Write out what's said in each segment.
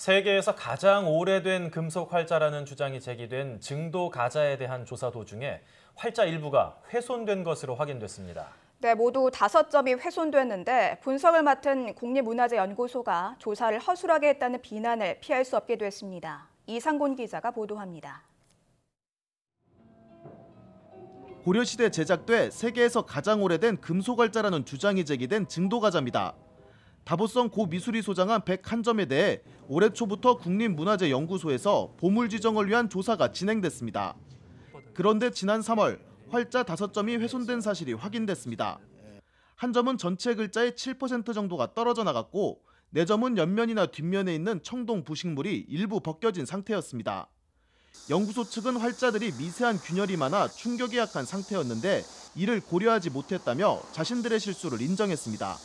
세계에서 가장 오래된 금속 활자라는 주장이 제기된 증도 가자에 대한 조사 도중에 활자 일부가 훼손된 것으로 확인됐습니다. 네, 모두 다섯 점이 훼손됐는데 분석을 맡은 국립문화재연구소가 조사를 허술하게 했다는 비난을 피할 수 없게 됐습니다. 이상곤 기자가 보도합니다. 고려시대 제작돼 세계에서 가장 오래된 금속활자라는 주장이 제기된 증도가자입니다. 다보성 고 미술이 소장한 101점에 대해 올해 초부터 국립문화재연구소에서 보물 지정을 위한 조사가 진행됐습니다. 그런데 지난 3월 활자 5점이 훼손된 사실이 확인됐습니다. 한 점은 전체 글자의 7% 정도가 떨어져 나갔고 4 점은 옆면이나 뒷면에 있는 청동 부식물이 일부 벗겨진 상태였습니다. 연구소 측은 활자들이 미세한 균열이 많아 충격이 약한 상태였는데 이를 고려하지 못했다며 자신들의 실수를 인정했습니다.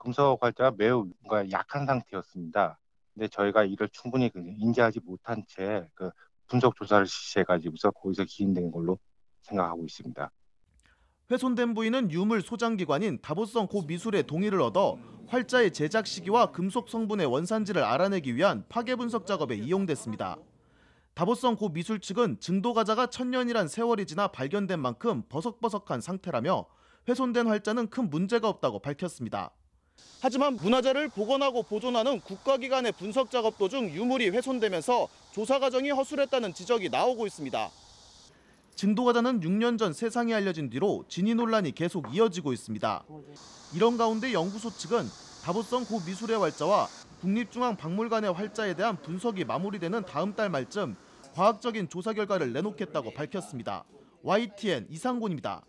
금속 활자가 매우 뭔가 약한 상태였습니다. 근데 저희가 이를 충분히 그 인지하지 못한 채그 분석 조사를 실시해가지고서 거기서 기인된 걸로 생각하고 있습니다. 훼손된 부위는 유물 소장 기관인 다보성 고미술의 동의를 얻어 활자의 제작 시기와 금속 성분의 원산지를 알아내기 위한 파괴 분석 작업에 이용됐습니다. 다보성 고미술 측은 증도 가자가 천년이란 세월이 지나 발견된 만큼 버석버석한 상태라며 훼손된 활자는 큰 문제가 없다고 밝혔습니다. 하지만 문화재를 복원하고 보존하는 국가기관의 분석 작업 도중 유물이 훼손되면서 조사 과정이 허술했다는 지적이 나오고 있습니다. 진도가다는 6년 전 세상에 알려진 뒤로 진위 논란이 계속 이어지고 있습니다. 이런 가운데 연구소 측은 다보성 고미술의 활자와 국립중앙박물관의 활자에 대한 분석이 마무리되는 다음 달 말쯤 과학적인 조사 결과를 내놓겠다고 밝혔습니다. YTN 이상곤입니다.